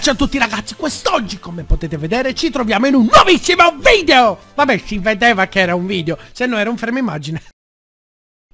ciao a tutti ragazzi, quest'oggi come potete vedere ci troviamo in un nuovissimo video! Vabbè, si vedeva che era un video, se no era un fermo immagine.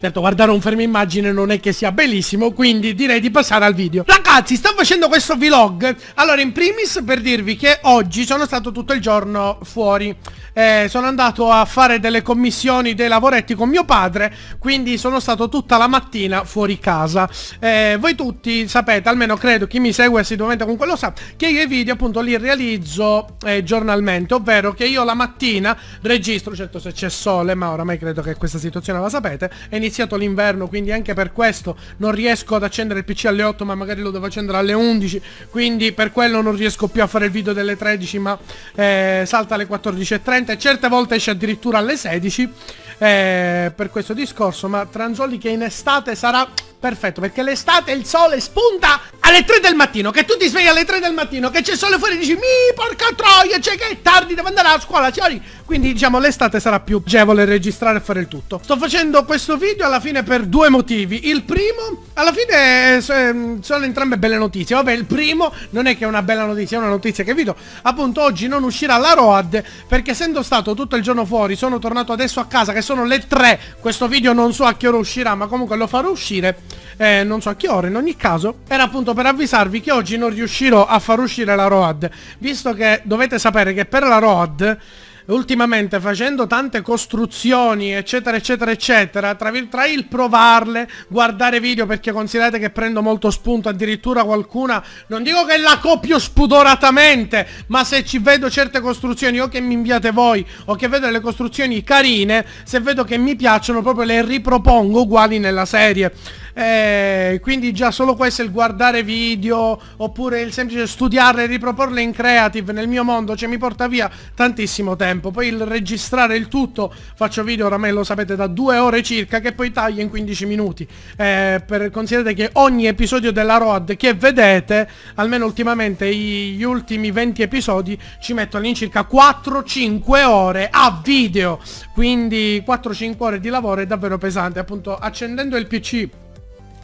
Certo, guardare un fermo immagine non è che sia bellissimo, quindi direi di passare al video. Ragazzi, sto facendo questo vlog. Allora, in primis per dirvi che oggi sono stato tutto il giorno fuori eh, sono andato a fare delle commissioni, dei lavoretti con mio padre, quindi sono stato tutta la mattina fuori casa. Eh, voi tutti sapete, almeno credo, chi mi segue assiduamente comunque lo sa, che i video appunto li realizzo eh, giornalmente, ovvero che io la mattina registro, certo se c'è sole, ma oramai credo che questa situazione la sapete, è iniziato l'inverno, quindi anche per questo non riesco ad accendere il PC alle 8, ma magari lo devo accendere alle 11, quindi per quello non riesco più a fare il video delle 13, ma eh, salta alle 14.30 ovviamente certe volte esce addirittura alle 16 eh, per questo discorso, ma Tranzoli che in estate sarà perfetto, perché l'estate il sole spunta alle 3 del mattino, che tu ti svegli alle 3 del mattino, che c'è sole fuori e dici, mi porca troia, c'è che è tardi, devo andare a scuola, signori. Quindi diciamo l'estate sarà più agevole registrare e fare il tutto. Sto facendo questo video alla fine per due motivi. Il primo, alla fine mm, sono entrambe belle notizie. Vabbè, il primo non è che è una bella notizia, è una notizia che vedo. Appunto, oggi non uscirà la ROAD perché essendo stato tutto il giorno fuori, sono tornato adesso a casa che sono le 3. Questo video non so a che ora uscirà, ma comunque lo farò uscire. Eh, non so a che ora, in ogni caso. Era appunto appunto per avvisarvi che oggi non riuscirò a far uscire la ROAD, visto che dovete sapere che per la ROAD ultimamente facendo tante costruzioni eccetera eccetera eccetera tra, tra, il provarle guardare video perché considerate che prendo molto spunto addirittura qualcuna non dico che la copio spudoratamente ma se ci vedo certe costruzioni o che mi inviate voi o che vedo le costruzioni carine se vedo che mi piacciono proprio le ripropongo uguali nella serie eh, quindi già solo questo il guardare video oppure il semplice studiarle e riproporle in creative nel mio mondo cioè mi porta via tantissimo tempo tempo. Poi il registrare il tutto, faccio video oramai lo sapete da due ore circa, che poi taglio in 15 minuti. Eh, per, considerate che ogni episodio della Road che vedete, almeno ultimamente gli ultimi 20 episodi, ci metto all'incirca 4-5 ore a video. Quindi 4-5 ore di lavoro è davvero pesante. Appunto accendendo il PC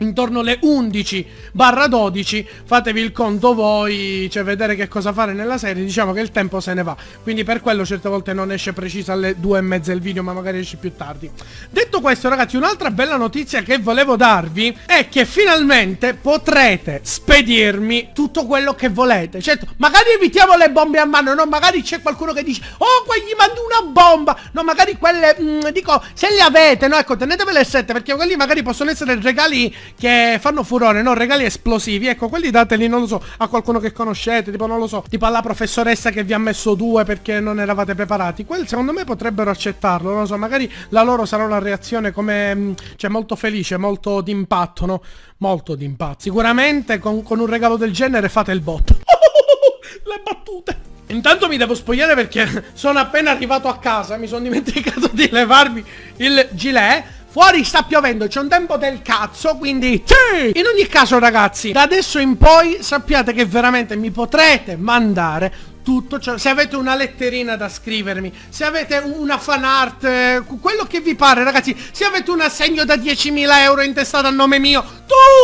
intorno alle 11 barra 12 fatevi il conto voi cioè vedere che cosa fare nella serie diciamo che il tempo se ne va quindi per quello certe volte non esce preciso alle 2 e mezza il video ma magari esce più tardi detto questo ragazzi un'altra bella notizia che volevo darvi è che finalmente potrete spedirmi tutto quello che volete certo magari evitiamo le bombe a mano no magari c'è qualcuno che dice oh quegli gli una bomba no magari quelle mh, mm, dico se le avete no ecco tenetevele 7 perché quelli magari possono essere regali che fanno furore, no? Regali esplosivi, ecco, quelli dateli, non lo so, a qualcuno che conoscete, tipo, non lo so, tipo alla professoressa che vi ha messo due perché non eravate preparati. Quelli secondo me potrebbero accettarlo, non lo so, magari la loro sarà una reazione come, mm, cioè, molto felice, molto d'impatto, no? Molto d'impatto. Sicuramente con, con un regalo del genere fate il botto. Le battute. Intanto mi devo spogliare perché sono appena arrivato a casa Mi sono dimenticato di levarmi il gilet Fuori sta piovendo, c'è un tempo del cazzo, quindi... Sì! In ogni caso, ragazzi, da adesso in poi sappiate che veramente mi potrete mandare tutto, cioè, se avete una letterina da scrivermi, se avete una fan art, eh, quello che vi pare ragazzi, se avete un assegno da 10.000 euro intestato a nome mio,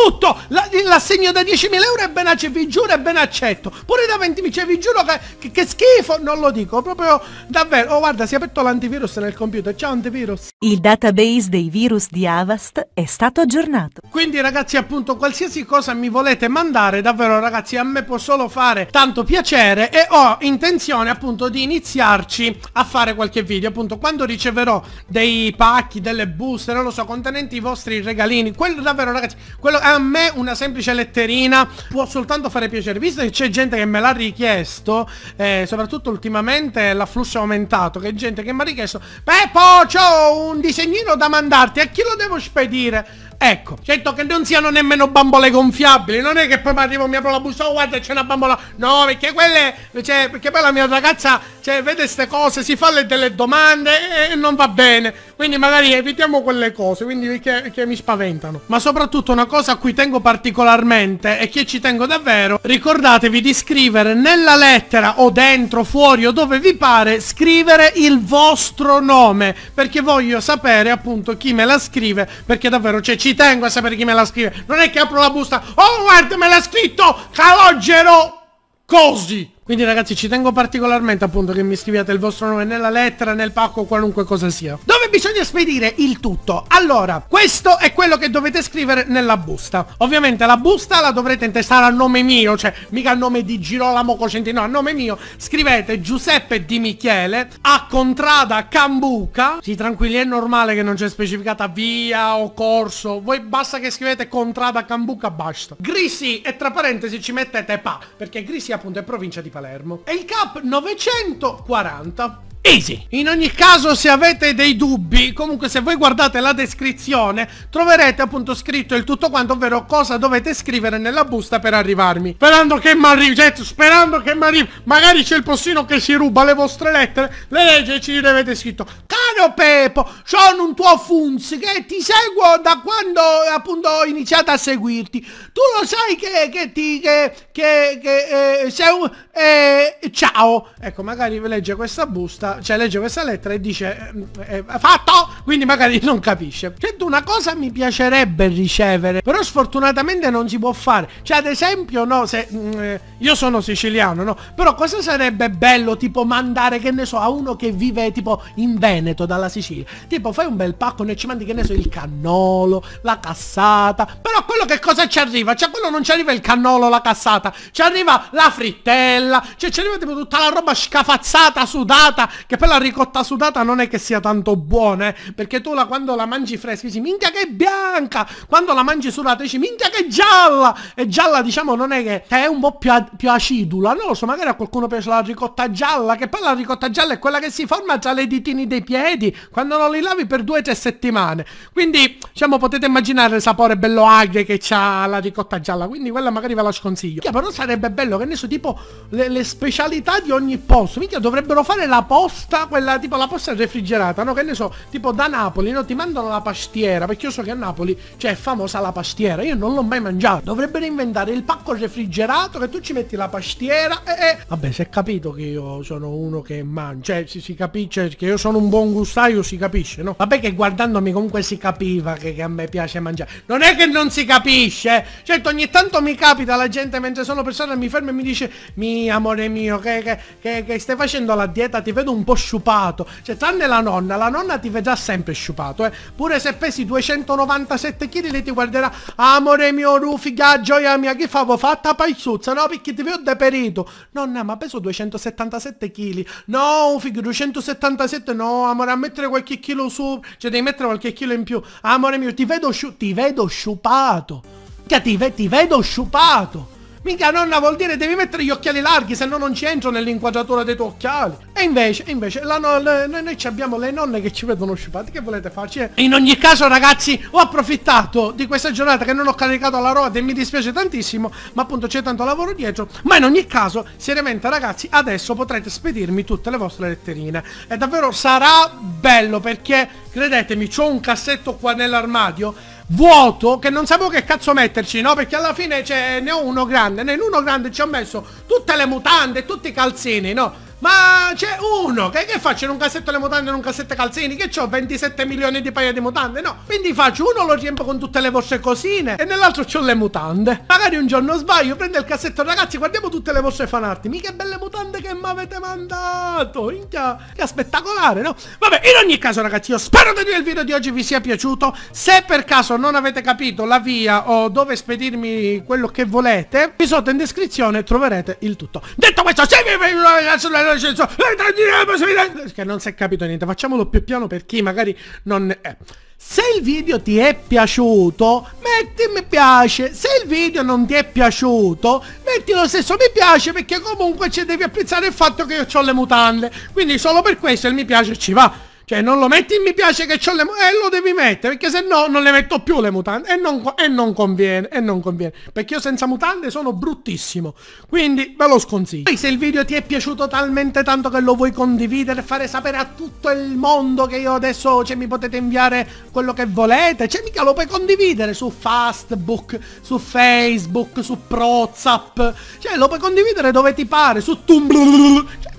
tutto! l'assegno da 10.000 euro è ben accetto, vi giuro è ben accetto. Pure da 20.000, cioè vi giuro che, che, che, schifo, non lo dico, proprio davvero. Oh guarda, si è aperto l'antivirus nel computer, ciao antivirus. Il database dei virus di Avast è stato aggiornato. Quindi ragazzi appunto, qualsiasi cosa mi volete mandare, davvero ragazzi, a me può solo fare tanto piacere e ho intenzione appunto di iniziarci a fare qualche video. Appunto, quando riceverò dei pacchi, delle buste, non lo so, contenenti i vostri regalini, quello davvero ragazzi quello, a me una semplice letterina può soltanto fare piacere. Visto che c'è gente che me l'ha richiesto, eh, soprattutto ultimamente l'afflusso è aumentato, che gente che mi ha richiesto, Peppo, c'ho un disegnino da mandarti, a chi lo devo spedire? Ecco, certo che non siano nemmeno bambole gonfiabili, non è che poi mi arrivo mi apro la busta, oh, guarda c'è una bambola. No, perché quelle, cioè, perché poi la mia ragazza, cioè, vede queste cose, si fa le, delle domande e, e, non va bene. Quindi magari evitiamo quelle cose, quindi che, che mi spaventano. Ma soprattutto una cosa a cui tengo particolarmente e che ci tengo davvero, ricordatevi di scrivere nella lettera o dentro, fuori o dove vi pare, scrivere il vostro nome, perché voglio sapere appunto chi me la scrive, perché davvero c'è cioè, ci tengo a sapere chi me la scrive. Non è che apro la busta. Oh, guarda, me l'ha scritto Calogero. Così. Quindi ragazzi ci tengo particolarmente appunto che mi scriviate il vostro nome nella lettera, nel pacco, qualunque cosa sia. Dove bisogna spedire il tutto? Allora, questo è quello che dovete scrivere nella busta. Ovviamente la busta la dovrete intestare a nome mio, cioè mica a nome di Girolamo Cocentino, a nome mio. Scrivete Giuseppe Di Michele a Contrada Cambuca. Sì, tranquilli, è normale che non c'è specificata via o corso. Voi basta che scrivete Contrada Cambuca, basta. Grisi e tra parentesi ci mettete Pa, perché Grisi appunto è provincia di Palermo. E il cap 940. Easy. In ogni caso se avete dei dubbi, comunque se voi guardate la descrizione troverete appunto scritto il tutto quanto, ovvero cosa dovete scrivere nella busta per arrivarmi. Sperando che mi arrivi, cioè, sperando che mi arrivi, magari c'è il postino che si ruba le vostre lettere, le legge e ci avete scritto. Caro Pepo, sono un tuo funz che ti seguo da quando appunto ho iniziato a seguirti. Tu lo sai che, che ti... che... che... che eh, sei un... Eh, ciao. Ecco, magari legge questa busta cioè legge questa lettera e dice eh, eh fatto! Quindi magari non capisce. Certo una cosa mi piacerebbe ricevere, però sfortunatamente non si può fare. Cioè ad esempio no, se mh, mm, eh, io sono siciliano, no? Però cosa sarebbe bello tipo mandare, che ne so, a uno che vive tipo in Veneto dalla Sicilia? Tipo fai un bel pacco e ci mandi, che ne so, il cannolo, la cassata. Però quello che cosa ci arriva? Cioè quello non ci arriva il cannolo, la cassata, ci arriva la frittella, cioè ci arriva tipo tutta la roba scafazzata, sudata, che poi la ricotta sudata non è che sia tanto buona, eh, perché tu la, quando la mangi fresca dici minchia che è bianca, quando la mangi sudata dici minchia che è gialla, e gialla diciamo non è che cioè, è un po' più, più acidula, non lo so, magari a qualcuno piace la ricotta gialla, che poi la ricotta gialla è quella che si forma tra le ditini dei piedi quando non li lavi per due o tre settimane. Quindi diciamo potete immaginare il sapore bello agrio che c'ha la ricotta gialla, quindi quella magari ve la sconsiglio. Minchia, però sarebbe bello che ne so tipo le, le specialità di ogni posto, minchia dovrebbero fare la posta pasta, quella tipo la pasta refrigerata, no? Che ne so, tipo da Napoli, no? Ti mandano la pastiera, perché io so che a Napoli cioè, famosa la pastiera, io non l'ho mai mangiata. Dovrebbero inventare il pacco refrigerato che tu ci metti la pastiera e... e... Vabbè, si è capito che io sono uno che mangia, cioè si, si capisce che io sono un buon gustaio, si capisce, no? Vabbè che guardandomi comunque si capiva che, che a me piace mangiare. Non è che non si capisce, eh. certo ogni tanto mi capita la gente mentre sono persona mi ferma e mi dice, mi amore mio, che, che, che, che stai facendo la dieta, ti vedo un po' sciupato. Cioè, tranne la nonna, la nonna ti vedrà sempre sciupato, eh. Pure se pesi 297 kg lei ti guarderà, amore mio, rufiga, gioia mia, che favo fatta paizzuzza, no, perché ti vedo deperito. Nonna, ma peso 277 kg. No, figlio, 277 no, amore, a mettere qualche chilo su, cioè devi mettere qualche chilo in più. Amore mio, ti vedo, sciu ti vedo sciupato. Che ti, ve ti vedo sciupato. Mica nonna vuol dire devi mettere gli occhiali larghi, se no non ci entro nell'inquadratura dei tuoi occhiali. E invece, invece, no, le, noi, noi abbiamo le nonne che ci vedono sciupati, che volete farci? Eh, in ogni caso ragazzi, ho approfittato di questa giornata che non ho caricato la roba e mi dispiace tantissimo, ma appunto c'è tanto lavoro dietro. Ma in ogni caso, seriamente ragazzi, adesso potrete spedirmi tutte le vostre letterine. E davvero sarà bello perché, credetemi, ho un cassetto qua nell'armadio vuoto che non sapevo che cazzo metterci, no? Perché alla fine c'è, ne ho uno grande, nell'uno grande ci ho messo tutte le mutande, tutti i calzini, no? Ma c'è uno che, che faccio in un cassetto le mutande in un cassetto calzini? Che ho 27 milioni di paia di mutande? No. Quindi faccio uno, lo riempio con tutte le vostre cosine e nell'altro c'ho le mutande. Magari un giorno sbaglio, prendo il cassetto ragazzi, guardiamo tutte le vostre fanarti. Mica belle mutande che mi avete mandato. Minchia, che spettacolare, no? Vabbè, in ogni caso ragazzi, io spero che il video di oggi vi sia piaciuto. Se per caso non avete capito la via o dove spedirmi quello che volete, qui sotto in descrizione troverete il tutto. Detto questo, se vi piace eh, che non si è capito niente, facciamolo più piano per chi magari non... È. Se il video ti è piaciuto, metti mi piace. Se il video non ti è piaciuto, metti lo stesso mi piace perché comunque ci devi apprezzare il fatto che io ho le mutande. Quindi solo per questo il mi piace ci va. Cioè non lo metti in mi piace che c'ho le mutande. Eh lo devi mettere perché se no non le metto più le mutande. E non, e non conviene. E non conviene. Perché io senza mutande sono bruttissimo. Quindi ve lo sconsiglio. Poi se il video ti è piaciuto talmente tanto che lo vuoi condividere, fare sapere a tutto il mondo che io adesso cioè, mi potete inviare quello che volete. Cioè mica lo puoi condividere su Fastbook su Facebook, su Prozap. Cioè lo puoi condividere dove ti pare, su Tumblr. Cioè,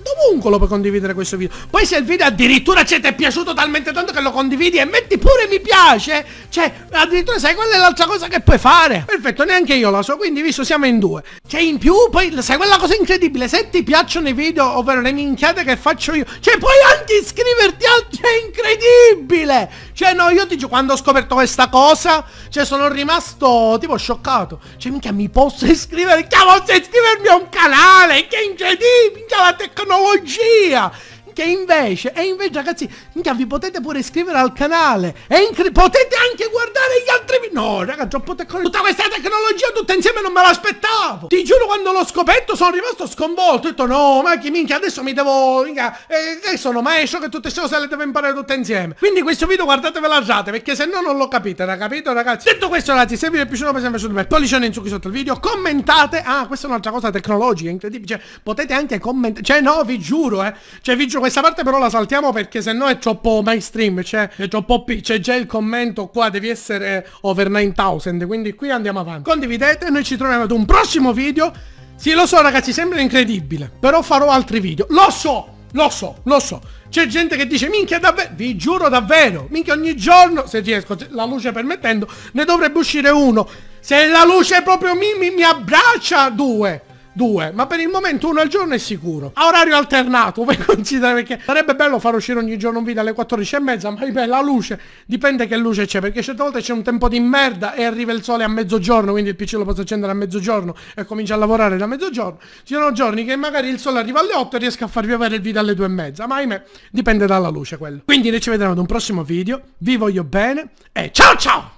lo puoi condividere questo video Poi se il video addirittura cioè, ti è piaciuto talmente tanto che lo condividi e metti pure mi piace Cioè addirittura sai quella è l'altra cosa che puoi fare Perfetto neanche io la so quindi visto siamo in due Cioè in più poi sai quella cosa incredibile Se ti piacciono i video ovvero le minchiate che faccio io Cioè puoi anche iscriverti al Cioè incredibile Cioè no io ti giuro quando ho scoperto questa cosa Cioè sono rimasto tipo scioccato Cioè minchia mi posso iscrivere Chiamo se iscrivermi a un canale Che incredibile aquela tecnologia Che invece, e invece ragazzi, minchia, vi potete pure iscrivere al canale. E potete anche guardare gli altri video. No, ragazzi, ho potuto... Tutta questa tecnologia tutta insieme non me l'aspettavo. Ti giuro, quando l'ho scoperto sono rimasto sconvolto. Ho detto, no, ma che minchia, adesso mi devo... Minchia, eh, eh, sono maestro che tutte queste cose le devo imparare tutte insieme. Quindi questo video guardatevelo a rate, perché se no non lo capite, raga, capito, ragazzi? Detto questo, ragazzi, se vi è piaciuto, mi sembra piaciuto, pollice in su qui sotto il video, commentate. Ah, questa è un'altra cosa tecnologica, incredibile. Cioè, potete anche commentare. Cioè, no, vi giuro, eh. Cioè, vi giuro questa parte però la saltiamo perché se no è troppo mainstream, cioè è troppo P, c'è già il commento qua, devi essere over 9000, quindi qui andiamo avanti. Condividete, noi ci troviamo ad un prossimo video. Sì, lo so ragazzi, sembra incredibile, però farò altri video. Lo so! Lo so, lo so. C'è gente che dice, minchia davvero, vi giuro davvero, minchia ogni giorno, se riesco, la luce permettendo, ne dovrebbe uscire uno. Se la luce proprio mi, mi, mi abbraccia, due due, ma per il momento uno al giorno è sicuro. A orario alternato, per considerare perché sarebbe bello far uscire ogni giorno un video alle 14 e mezza, ma ripeto, la luce, dipende che luce c'è, perché certe volte c'è un tempo di merda e arriva il sole a mezzogiorno, quindi il PC lo posso accendere a mezzogiorno e comincia a lavorare da mezzogiorno. Ci sono giorni che magari il sole arriva alle 8 e riesco a farvi avere il video alle 2 e mezza, ma ahimè, dipende dalla luce quello. Quindi noi ci vedremo ad un prossimo video, vi voglio bene e ciao ciao!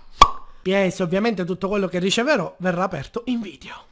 PS ovviamente tutto quello che riceverò verrà aperto in video.